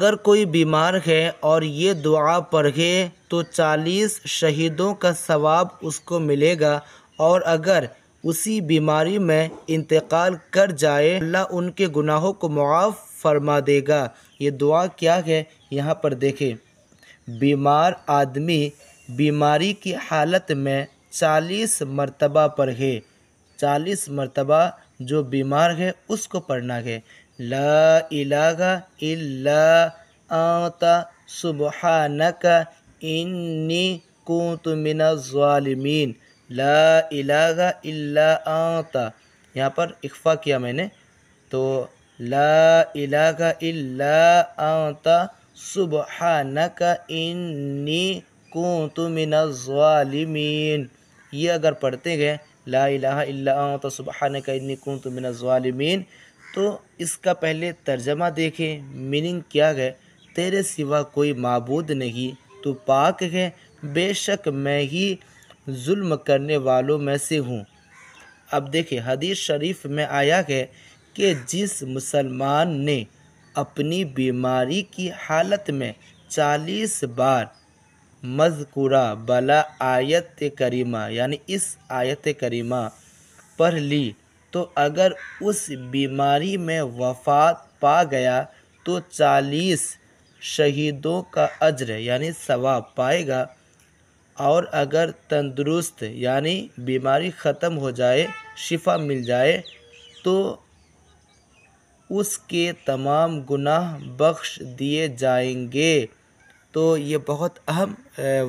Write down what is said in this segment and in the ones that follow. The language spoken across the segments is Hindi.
अगर कोई बीमार है और ये दुआ पढ़े तो चालीस शहीदों का सवाब उसको मिलेगा और अगर उसी बीमारी में इंतकाल कर जाए अल्लाह उनके गुनाहों को मुआफ़ फरमा देगा ये दुआ क्या है यहाँ पर देखें बीमार आदमी बीमारी की हालत में चालीस मरतबा पढ़े चालीस मरतबा जो बीमार है उसको पढ़ना है ला इलाहा इल्ला आंता सुबहानका इन्नी कुंतु मिनज़ालिमीन ला इलाहा इल्ला आंता यहाँ पर इख्फा किया मैंने तो ला इलाहा इल्ला आंता सुबहानका इन्नी कुंतु मिनज़ालिमीन ये अगर पढ़ते गए ला इलाहा इल्ला आंता सुबहानका इन्नी कुंतु मिनज़ालिमीन तो इसका पहले तर्जमा देखें मीनिंग क्या है तेरे सिवा कोई मबूद नहीं तो पाक है बेशक मैं ही जुल्म करने वालों में से हूँ अब देखिए हदीस शरीफ में आया है कि जिस मुसलमान ने अपनी बीमारी की हालत में चालीस बार मजकूरा बला आयत करीमा यानी इस आयत करीमा पढ़ ली तो अगर उस बीमारी में वफ़ात पा गया तो चालीस शहीदों का अज्र यानी सवाब पाएगा और अगर तंदुरुस्त यानी बीमारी ख़त्म हो जाए शिफा मिल जाए तो उसके तमाम गुनाह बख्श दिए जाएंगे तो ये बहुत अहम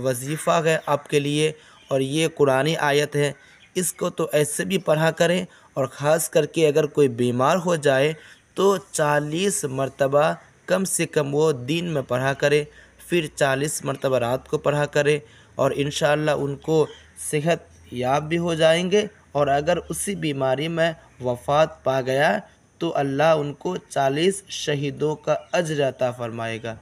वजीफ़ा है आपके लिए और ये कुरानी आयत है इसको तो ऐसे भी पढ़ा करें और ख़ास करके अगर कोई बीमार हो जाए तो चालीस मरतबा कम से कम वो दिन में पढ़ा करे फिर चालीस मरतबा रात को पढ़ा करे और इन उनको सेहत याब भी हो जाएंगे और अगर उसी बीमारी में वफात पा गया तो अल्लाह उनको चालीस शहीदों का अजरता फरमाएगा